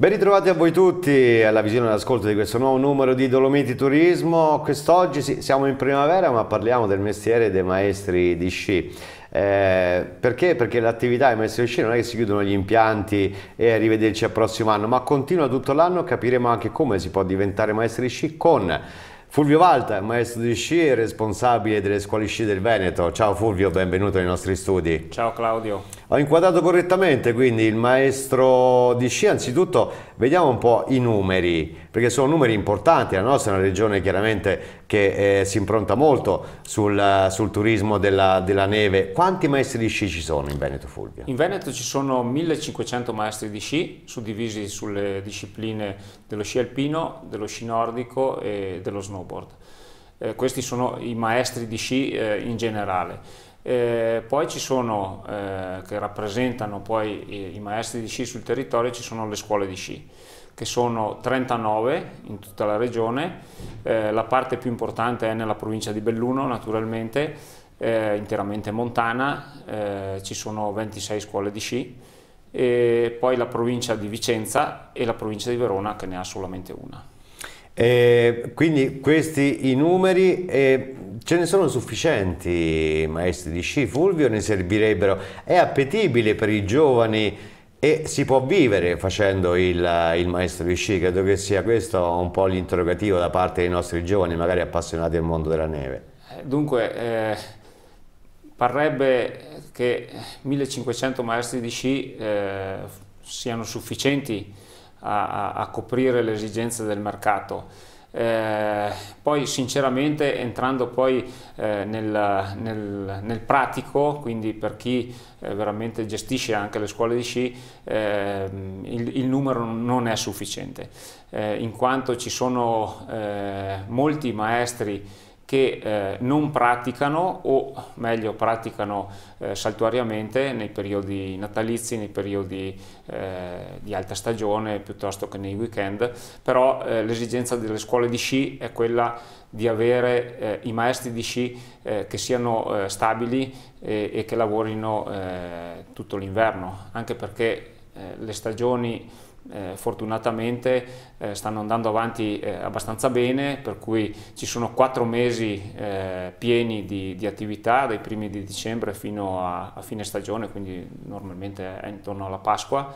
Ben ritrovati a voi tutti alla visione e all'ascolto di questo nuovo numero di Dolomiti Turismo. Quest'oggi sì, siamo in primavera ma parliamo del mestiere dei maestri di sci. Eh, perché? Perché l'attività dei maestri di sci non è che si chiudono gli impianti e arrivederci al prossimo anno, ma continua tutto l'anno. Capiremo anche come si può diventare maestri di sci con Fulvio Valta, maestro di sci e responsabile delle scuole sci del Veneto. Ciao Fulvio, benvenuto nei nostri studi. Ciao Claudio. Ho inquadrato correttamente quindi il maestro di sci, anzitutto vediamo un po' i numeri, perché sono numeri importanti, la nostra è una regione chiaramente che eh, si impronta molto sul, sul turismo della, della, neve. Quanti maestri di sci ci sono in Veneto Fulvia? In Veneto ci sono 1500 maestri di sci, suddivisi sulle discipline dello sci alpino, dello sci nordico e dello snowboard. Eh, questi sono i maestri di sci eh, in generale. Eh, poi ci sono, eh, che rappresentano poi i maestri di sci sul territorio, ci sono le scuole di sci, che sono 39 in tutta la regione, eh, la parte più importante è nella provincia di Belluno naturalmente, eh, interamente montana, eh, ci sono 26 scuole di sci, e poi la provincia di Vicenza e la provincia di Verona che ne ha solamente una. Eh, quindi questi i numeri... Ce ne sono sufficienti maestri di sci, Fulvio ne servirebbero, è appetibile per i giovani e si può vivere facendo il, il maestro di sci, credo che sia questo un po' l'interrogativo da parte dei nostri giovani, magari appassionati al mondo della neve. Eh, dunque, eh, parrebbe che 1500 maestri di sci eh, siano sufficienti a, a, a coprire le esigenze del mercato eh, poi sinceramente entrando poi eh, nel, nel, nel, pratico, quindi per chi eh, veramente gestisce anche le scuole di sci, ehm, il, il, numero non è sufficiente, eh, in quanto ci sono eh, molti maestri che eh, non praticano o meglio praticano eh, saltuariamente nei periodi natalizi, nei periodi eh, di alta stagione piuttosto che nei weekend, però eh, l'esigenza delle scuole di sci è quella di avere eh, i maestri di sci eh, che siano stabili e, e, che lavorino tutto l'inverno, anche perché le stagioni eh, fortunatamente eh, stanno andando avanti eh, abbastanza bene, per cui ci sono quattro mesi eh, pieni di, di, attività, dai primi di dicembre fino a, a, fine stagione, quindi normalmente è intorno alla Pasqua.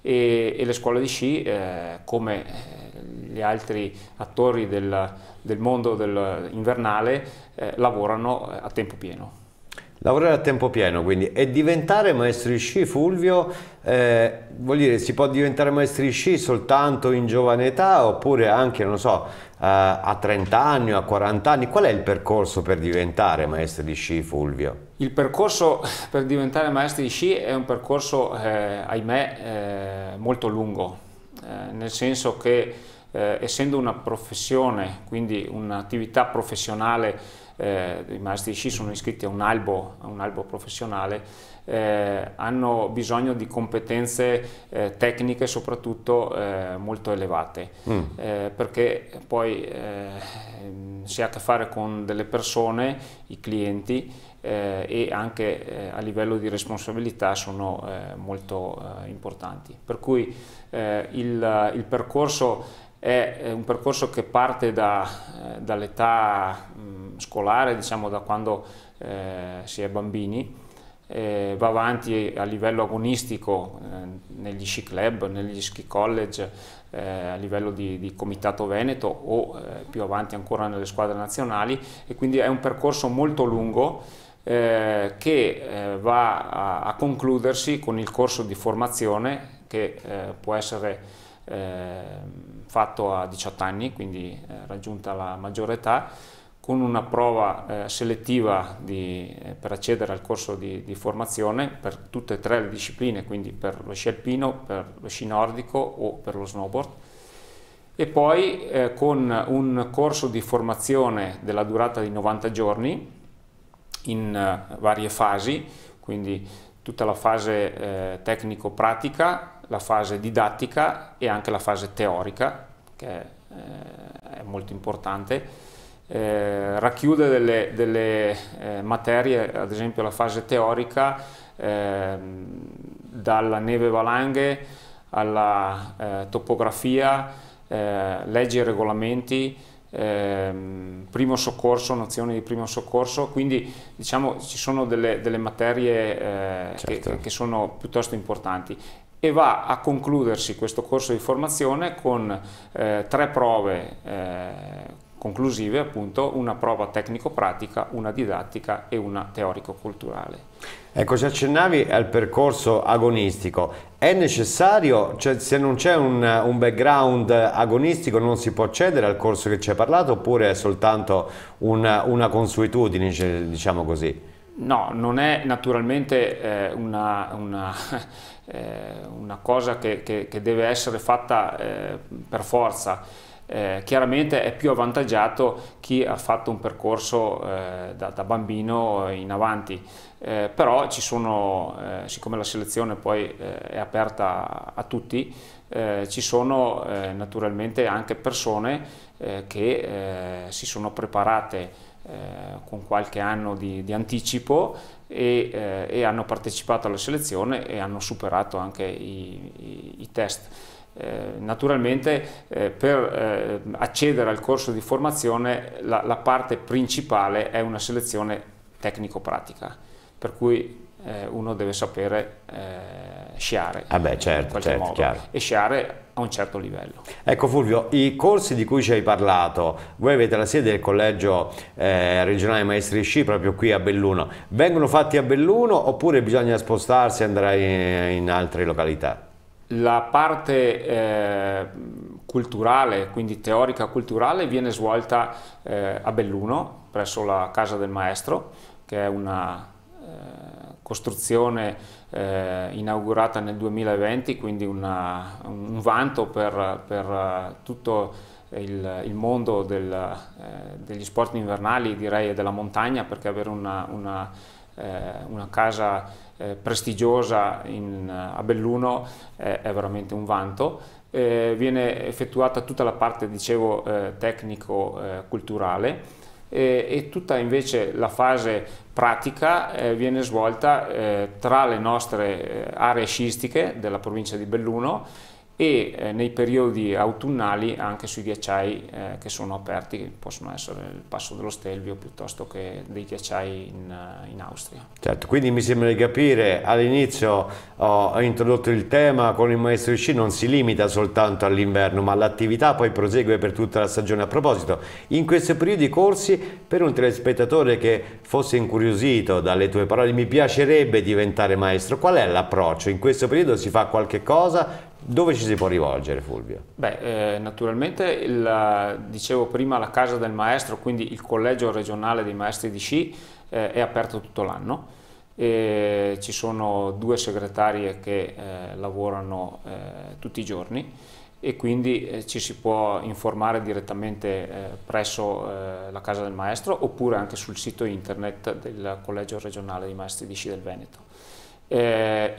E, e le scuole di sci, eh, come eh, gli altri attori del, del mondo del invernale, lavorano a tempo pieno. Lavorare a tempo pieno, quindi, e diventare maestri sci, Fulvio, eh, vuol dire si può diventare maestri sci soltanto in giovane età oppure anche, non so, eh, a, a 30 anni o a 40 anni? Qual è il percorso per diventare maestri di sci, Fulvio? Il percorso per diventare maestri di sci è un percorso, eh, ahimè, eh, molto lungo, eh, nel senso che eh, essendo una professione, quindi un'attività professionale, eh, i maestri sci sono iscritti a un albo, a un albo professionale, eh, hanno bisogno di competenze eh, tecniche soprattutto eh, molto elevate, mm. Eh, perché poi eh, si ha a che fare con delle persone, i clienti, e anche a livello di responsabilità sono molto importanti. Per cui il, il percorso è eh, un percorso che parte da, eh, dall'età scolare, diciamo da quando eh, si è bambini, eh, va avanti a livello agonistico eh, negli sci club, negli ski college, eh, a livello di, di, comitato veneto o più avanti ancora nelle squadre nazionali e quindi è un percorso molto lungo che va a, a, concludersi con il corso di formazione che può essere eh, fatto a 18 anni, quindi eh, raggiunta la maggiore età, con una prova eh, selettiva di, eh, per accedere al corso di, di, formazione per tutte e tre le discipline, quindi per lo sci alpino, per lo sci nordico o per lo snowboard e poi eh, con un corso di formazione della durata di 90 giorni in eh, varie fasi, quindi tutta la fase eh, tecnico-pratica, la fase didattica e anche la fase teorica, che eh, è molto importante. Eh, racchiude delle, delle eh, materie, ad esempio la fase teorica, eh, dalla neve valanghe alla eh, topografia, eh, leggi e regolamenti, ehm, primo soccorso, nozioni di primo soccorso, quindi diciamo ci sono delle, delle materie certo. che, che, sono piuttosto importanti e va a concludersi questo corso di formazione con eh, tre prove eh, conclusive, appunto una prova tecnico-pratica, una didattica e una teorico-culturale. Ecco, eh, ci accennavi al percorso agonistico, è necessario, cioè, se non c'è un, un, background agonistico non si può accedere al corso che ci hai parlato oppure è soltanto una, una consuetudine, diciamo così? No, non è naturalmente eh, una, una eh, una cosa che, che, che, deve essere fatta eh, per forza. Eh, chiaramente è più avvantaggiato chi ha fatto un percorso eh, da, da, bambino in avanti, eh, però ci sono, eh, siccome la selezione poi eh, è aperta a tutti, ci sono naturalmente anche persone che si sono preparate eh, con qualche anno di, di anticipo e, eh, e, hanno partecipato alla selezione e hanno superato anche i, i, i test. Eh, naturalmente eh, per eh, accedere al corso di formazione la, la parte principale è una selezione tecnico-pratica, per cui eh, uno deve sapere eh, sciare ah beh, certo, certo e sciare a un certo livello. Ecco Fulvio, i corsi di cui ci hai parlato, voi avete la sede del collegio eh, regionale maestri sci proprio qui a Belluno, vengono fatti a Belluno oppure bisogna spostarsi e andare in, in altre località? La parte eh, culturale, quindi teorica culturale, viene svolta eh, a Belluno, presso la Casa del Maestro, che è una eh, costruzione eh, inaugurata nel 2020, quindi una, un vanto per, per tutto il, il mondo del, eh, degli sport invernali direi e della montagna perché avere una, una, eh, una casa eh, prestigiosa in, a Belluno eh, è veramente un vanto. Eh, viene effettuata tutta la parte, dicevo, eh, tecnico-culturale e, e tutta invece la fase pratica eh, viene svolta eh, tra le nostre eh, aree sciistiche della provincia di Belluno e eh, nei periodi autunnali anche sui ghiacciai eh, che sono aperti, che possono essere il passo dello Stelvio piuttosto che dei ghiacciai in, eh, in Austria. Certo, quindi mi sembra di capire, all'inizio ho introdotto il tema con il maestro Sci, non si limita soltanto all'inverno, ma l'attività poi prosegue per tutta la stagione. A proposito, in questo periodo i corsi, per un telespettatore che fosse incuriosito dalle tue parole, mi piacerebbe diventare maestro, qual è l'approccio? In questo periodo si fa qualche cosa? Dove ci si può rivolgere Fulvio? Beh, eh, naturalmente, il, dicevo prima, la casa del maestro, quindi il collegio regionale dei maestri di sci, eh, è aperto tutto l'anno. ci sono due segretarie che eh, lavorano eh, tutti i giorni e quindi eh, ci si può informare direttamente eh, presso la casa del maestro oppure anche sul sito internet del collegio regionale dei maestri di sci del Veneto.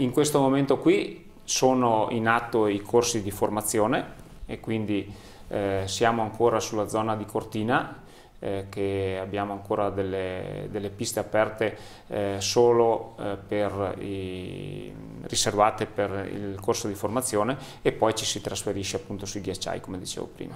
in questo momento qui sono in atto i corsi di formazione e quindi eh, siamo ancora sulla zona di Cortina eh, che abbiamo ancora delle, delle piste aperte eh, solo eh, per i, riservate per il corso di formazione e poi ci si trasferisce appunto sui ghiacciai come dicevo prima.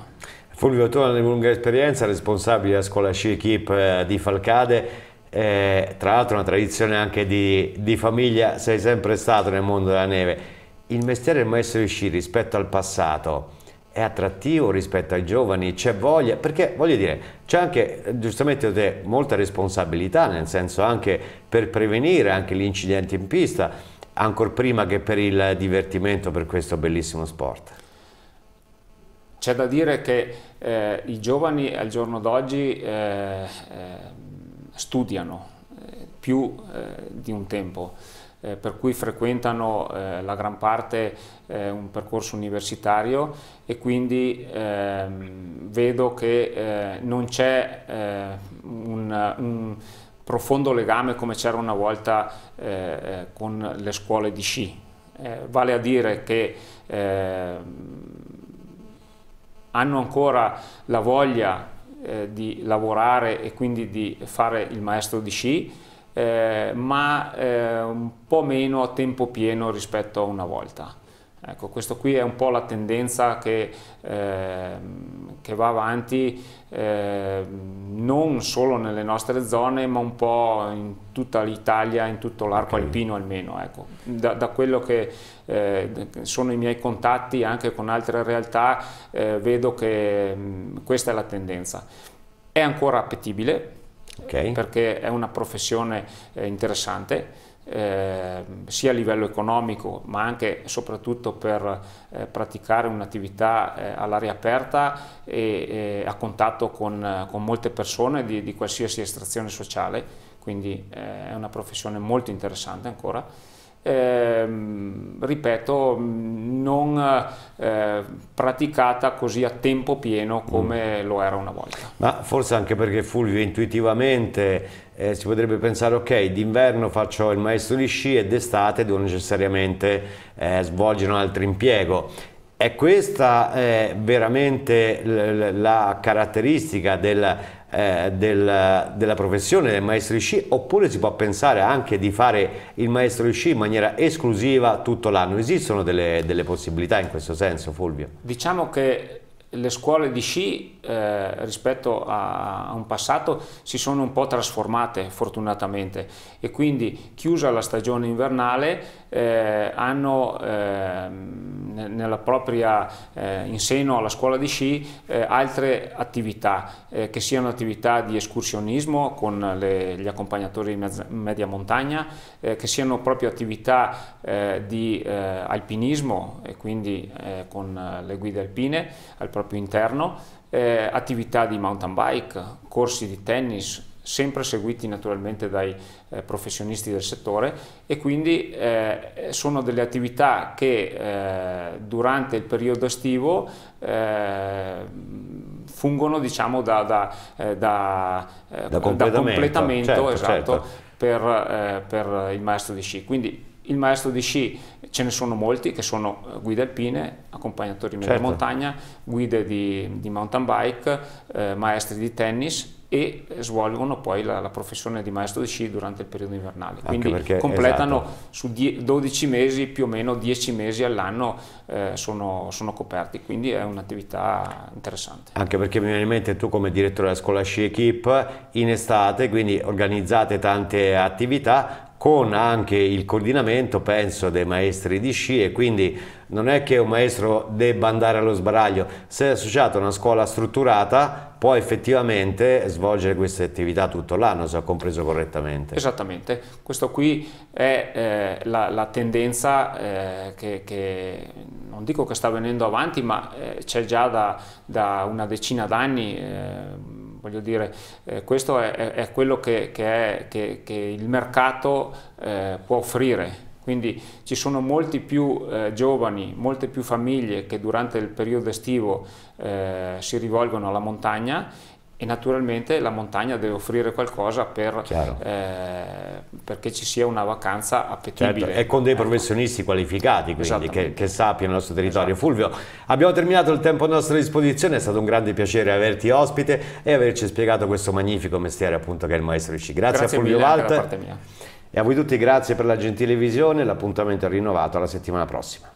Fulvio Tona di lunga esperienza, responsabile della scuola sci equip eh, di Falcade eh, tra l'altro una tradizione anche di, di famiglia, sei sempre stato nel mondo della neve il mestiere del maestro di sci rispetto al passato è attrattivo rispetto ai giovani, c'è voglia, perché voglio dire, c'è anche giustamente te, molta responsabilità, nel senso anche per prevenire anche gli incidenti in pista, ancora prima che per il divertimento per questo bellissimo sport. C'è da dire che eh, i giovani al giorno d'oggi eh, eh, studiano eh, più eh, di un tempo eh, per cui frequentano eh, la gran parte eh, un percorso universitario e quindi ehm, vedo che eh, non c'è eh, un, un, profondo legame come c'era una volta eh, con le scuole di sci. vale a dire che ehm, hanno ancora la voglia di lavorare e quindi di fare il maestro di sci, eh, ma eh, un po' meno a tempo pieno rispetto a una volta. Ecco, questo qui è un po' la tendenza che, eh, che va avanti eh, non solo nelle nostre zone, ma un po' in tutta l'Italia, in tutto l'arco okay. alpino almeno. Ecco. Da, da, quello che eh, sono i miei contatti anche con altre realtà, eh, vedo che mh, mm, questa è la tendenza. È ancora appetibile, okay. perché è una professione eh, interessante. Eh, sia a livello economico ma anche e soprattutto per eh, praticare un'attività eh, all'aria aperta e, e, a contatto con, con molte persone di, di, qualsiasi estrazione sociale, quindi eh, è una professione molto interessante ancora eh, ripeto, non eh, praticata così a tempo pieno come mm. lo era una volta. Ma forse anche perché Fulvio intuitivamente eh, si potrebbe pensare ok, d'inverno faccio il maestro di sci e d'estate devo necessariamente eh, svolgere un altro impiego. È questa è eh, veramente la caratteristica del eh, del, della professione del maestro di sci oppure si può pensare anche di fare il maestro di sci in maniera esclusiva tutto l'anno. Esistono delle, delle possibilità in questo senso, Fulvio? Diciamo che le scuole di sci eh, rispetto a, a, un passato si sono un po' trasformate fortunatamente e quindi chiusa la stagione invernale eh, hanno eh, nella propria, eh, in seno alla scuola di sci eh, altre attività eh, che siano attività di escursionismo con le, gli accompagnatori in media montagna che siano proprio attività di alpinismo e quindi con le guide alpine al proprio proprio interno, eh, attività di mountain bike, corsi di tennis, sempre seguiti naturalmente dai eh, professionisti del settore e quindi eh, sono delle attività che eh, durante il periodo estivo eh, fungono diciamo da, da, eh, eh, da, da completamento, completamento certo, esatto, certo. Per, per il maestro di sci. Quindi il maestro di sci ce ne sono molti che sono guide alpine, accompagnatori certo. nella montagna, guide di, di mountain bike, eh, maestri di tennis e svolgono poi la, la, professione di maestro di sci durante il periodo invernale. Quindi perché, completano esatto. su 12 mesi, più o meno 10 mesi all'anno eh, sono, sono, coperti, quindi è un'attività interessante. Anche perché mi viene in mente tu come direttore della scuola sci equip in estate, quindi organizzate tante attività, con anche il coordinamento, penso, dei maestri di sci e quindi non è che un maestro debba andare allo sbaraglio, se è associato a una scuola strutturata può effettivamente svolgere queste attività tutto l'anno, se ho compreso correttamente. Esattamente, questa qui è eh, la, la, tendenza eh, che, che, non dico che sta venendo avanti, ma eh, c'è già da, da, una decina d'anni eh, voglio dire, eh, questo è, è, quello che, che, è, che, che il mercato eh, può offrire. Quindi ci sono molti più eh, giovani, molte più famiglie che durante il periodo estivo eh, si rivolgono alla montagna e naturalmente la montagna deve offrire qualcosa per, eh, perché ci sia una vacanza appetibile. Certo, e con dei ecco. professionisti ecco. qualificati quindi, che, che, sappiano il nostro territorio. Esatto. Fulvio, abbiamo terminato il tempo a nostra disposizione, è stato un grande piacere averti ospite e averci spiegato questo magnifico mestiere appunto che è il maestro Ricci. Grazie, grazie a Fulvio Walter. E a voi tutti grazie per la gentile visione, l'appuntamento è rinnovato alla settimana prossima.